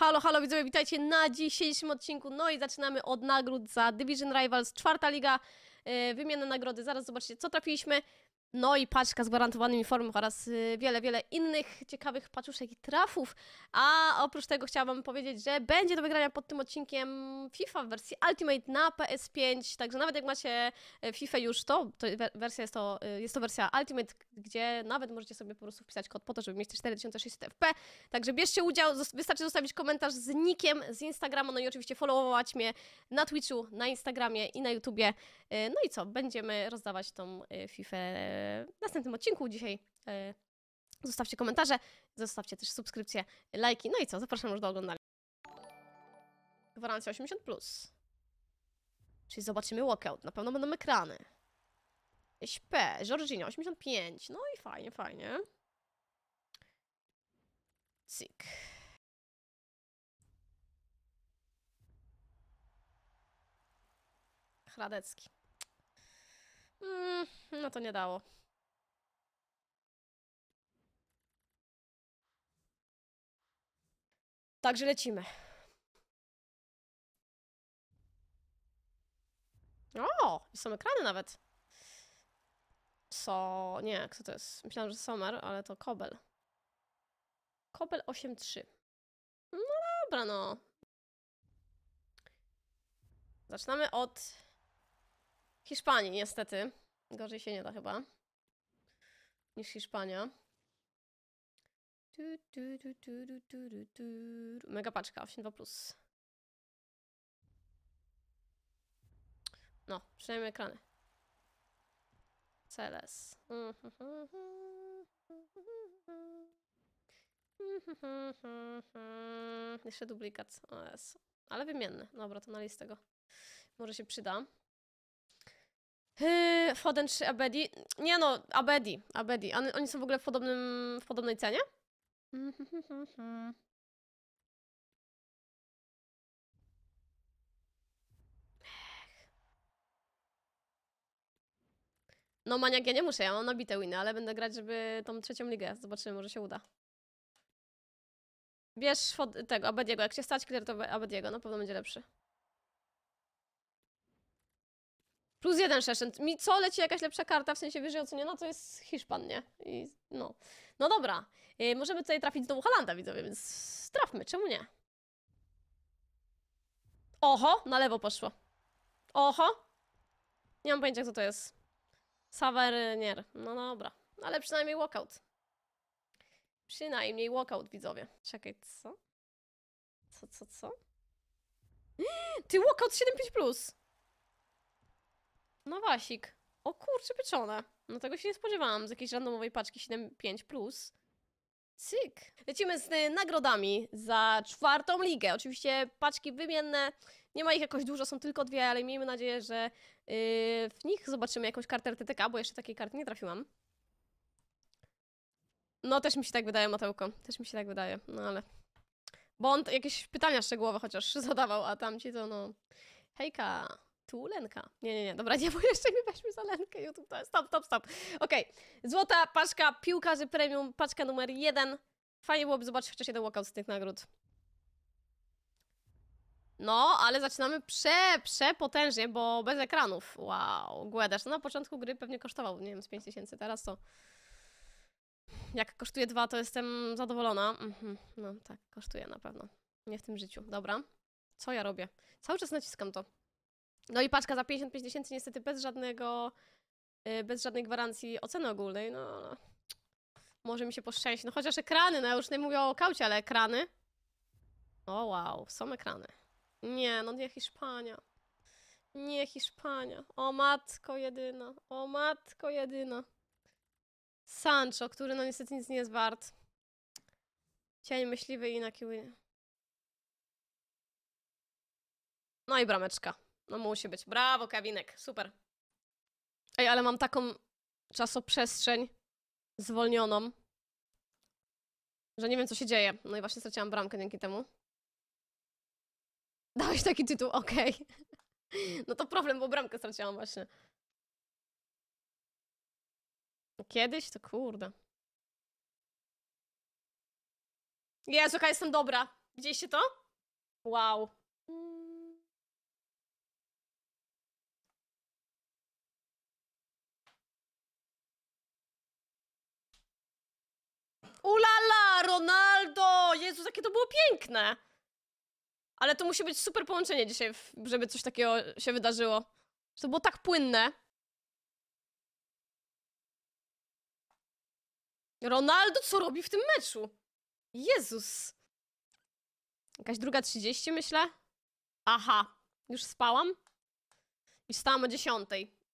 Halo, halo widzowie, witajcie na dzisiejszym odcinku. No i zaczynamy od nagród za Division Rivals, czwarta liga, yy, wymiana nagrody. Zaraz zobaczcie, co trafiliśmy. No i paczka z gwarantowanymi formami oraz y, wiele, wiele innych ciekawych paczuszek i trafów. A oprócz tego chciałabym powiedzieć, że będzie do wygrania pod tym odcinkiem FIFA w wersji Ultimate na PS5. Także nawet jak macie e, FIFA już to, to wersja jest to, e, jest to wersja Ultimate, gdzie nawet możecie sobie po prostu wpisać kod po to, żeby mieć 4600 FP. Także bierzcie udział, wystarczy zostawić komentarz z nikiem z Instagrama, no i oczywiście followować mnie na Twitchu, na Instagramie i na YouTubie. E, no i co, będziemy rozdawać tą FIFA następnym odcinku. Dzisiaj e, zostawcie komentarze, zostawcie też subskrypcje, lajki. No i co, zapraszam już do oglądania. Gwarancja 80. Plus. Czyli zobaczymy walkout. Na pewno będą ekrany. SP, Georgina 85. No i fajnie, fajnie. Cyk. Hradecki. Mm, no to nie dało. Także lecimy. O, są ekrany nawet. Co? nie, kto to jest? Myślałam, że Sommer, ale to Kobel. Kobel 8.3. No dobra, no. Zaczynamy od Hiszpanii niestety. Gorzej się nie da chyba. Niż Hiszpania. Mega paczka, 82+. Plus. No, przynajmniej ekrany. CLS. Jeszcze duplikat. Ale wymienny. Dobra, to na listę go. Może się przyda. Yy, Foden czy Abedi? Nie no, Abedi, Abedi. On, oni są w ogóle w, podobnym, w podobnej cenie? No maniak ja nie muszę, ja mam nabite winy, ale będę grać, żeby tą trzecią ligę. Zobaczymy, może się uda. Bierz tego Abediego, jak się stać clear, to Abediego, na pewno będzie lepszy. Plus jeden Szeszent. Mi co leci jakaś lepsza karta, w sensie wyżej No to jest Hiszpan, nie? I no. No dobra. Yy, możemy tutaj trafić znowu Halanda, widzowie, więc trafmy, czemu nie? Oho, na lewo poszło. Oho. Nie mam pojęcia, co to jest. Savernier. No dobra. Ale przynajmniej walkout. Przynajmniej walkout, widzowie. Czekaj, co? Co, co, co? Ty, walkout 7.5+. No wasik. O kurczę, pieczone. No tego się nie spodziewałam z jakiejś randomowej paczki 7.5+. plus. Cyk. Lecimy z y, nagrodami za czwartą ligę. Oczywiście paczki wymienne, nie ma ich jakoś dużo, są tylko dwie, ale miejmy nadzieję, że y, w nich zobaczymy jakąś kartę RTTK, bo jeszcze takiej karty nie trafiłam. No też mi się tak wydaje, Matełko. Też mi się tak wydaje, no ale... Bo on jakieś pytania szczegółowe chociaż zadawał, a tamci to no... Hejka! Tu Lenka. Nie, nie, nie, dobra, nie, bo jeszcze mi weźmy za Lenkę YouTube. To stop, stop, stop. Okej, okay. złota paczka piłkarzy premium, paczka numer jeden. Fajnie byłoby zobaczyć chociaż jeden walkout z tych nagród. No, ale zaczynamy prze, przepotężnie, bo bez ekranów. Wow, Głedasz. No na początku gry pewnie kosztował, nie wiem, z tysięcy teraz to... Jak kosztuje dwa, to jestem zadowolona. Mhm, no tak, kosztuje na pewno. Nie w tym życiu. Dobra. Co ja robię? Cały czas naciskam to. No i paczka za 55 tysięcy niestety bez żadnego, y, bez żadnej gwarancji oceny ogólnej, no, no. może mi się poszczęści. No chociaż ekrany, no ja już nie mówię o kaucie, ale ekrany. O wow, są ekrany. Nie, no nie Hiszpania. Nie Hiszpania. O matko jedyna. O matko jedyna. Sancho, który no niestety nic nie jest wart. Cień myśliwy i na No i brameczka. No musi być. Brawo, Kawinek. Super. Ej, ale mam taką czasoprzestrzeń zwolnioną, że nie wiem, co się dzieje. No i właśnie straciłam bramkę dzięki temu. Dałeś taki tytuł, okej. Okay. No to problem, bo bramkę straciłam właśnie. Kiedyś to kurde. Jezu, jaka jestem dobra. Widzieliście to? Wow. Ulala, Ronaldo! Jezus, jakie to było piękne! Ale to musi być super połączenie dzisiaj, żeby coś takiego się wydarzyło. to było tak płynne. Ronaldo co robi w tym meczu? Jezus. Jakaś druga 30 myślę? Aha, już spałam? I wstałam o 10.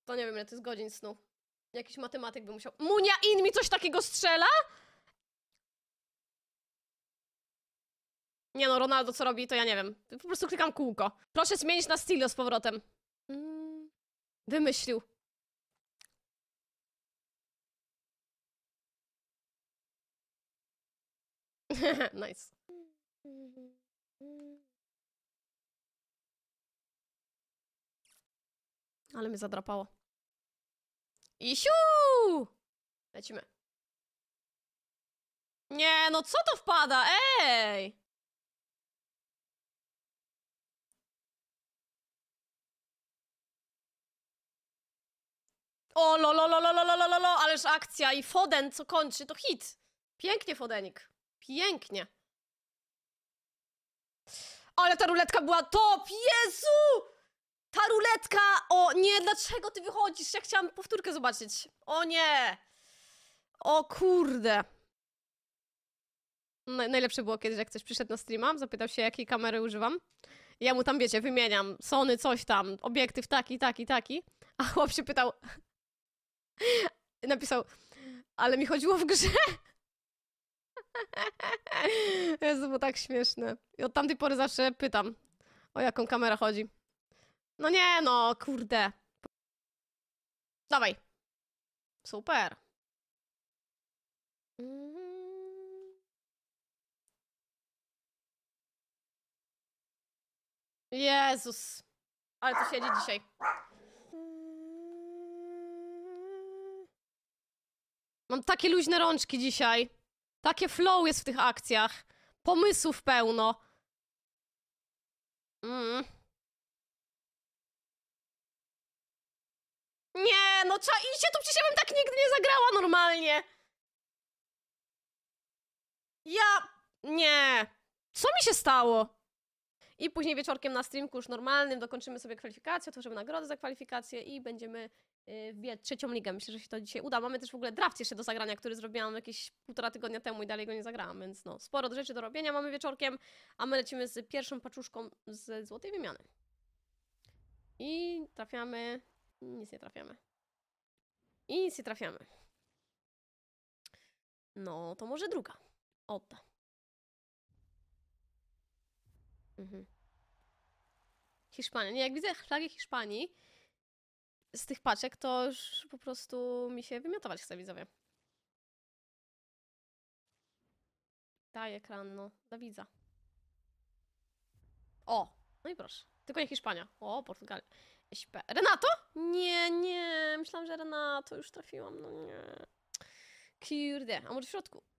To nie wiem, ile to jest godzin snu. Jakiś matematyk by musiał... Munia In mi coś takiego strzela? Nie no, Ronaldo co robi, to ja nie wiem. Po prostu klikam kółko. Proszę zmienić na Stilio z powrotem. Mm, wymyślił. nice. Ale mnie zadrapało. Isiu! Lecimy. Nie, no co to wpada? Ej! O, lo, ależ akcja i Foden, co kończy, to hit. Pięknie, Fodenik. Pięknie. Ale ta ruletka była top! Jezu! Ta ruletka! O nie, dlaczego ty wychodzisz? Ja chciałam powtórkę zobaczyć. O nie! O kurde! najlepsze było kiedyś, jak ktoś przyszedł na streama, zapytał się, jakiej kamery używam. ja mu tam, wiecie, wymieniam Sony, coś tam, obiektyw taki, taki, taki. A chłop się pytał, Napisał, ale mi chodziło w grze. Jezu, bo tak śmieszne. I od tamtej pory zawsze pytam, o jaką kamera chodzi. No nie no, kurde. Dawaj. Super. Mhm. Jezus. Ale co siedzi dzisiaj. Mam takie luźne rączki dzisiaj. Takie flow jest w tych akcjach. Pomysłów pełno. Mm. Nie, no trzeba iść, to przecież bym tak nigdy nie zagrała normalnie. Ja... nie. Co mi się stało? I później wieczorkiem na streamku już normalnym dokończymy sobie kwalifikację, otworzymy nagrodę za kwalifikację i będziemy y, wbijać trzecią ligę. Myślę, że się to dzisiaj uda. Mamy też w ogóle draft jeszcze do zagrania, który zrobiłam jakieś półtora tygodnia temu i dalej go nie zagrałam, więc no, sporo rzeczy do robienia mamy wieczorkiem, a my lecimy z pierwszą paczuszką z złotej wymiany. I trafiamy... nic nie trafiamy. I nic nie trafiamy. No, to może druga. Odda. Mhm. Hiszpania. Nie, jak widzę flagę Hiszpanii z tych paczek, to już po prostu mi się wymiotować chce, widzowie. Daj ekran, no. Dla widza. O! No i proszę. Tylko nie Hiszpania. O, Portugalia. SP. Renato? Nie, nie. Myślałam, że Renato. Już trafiłam. No nie. Kurde. A może w środku?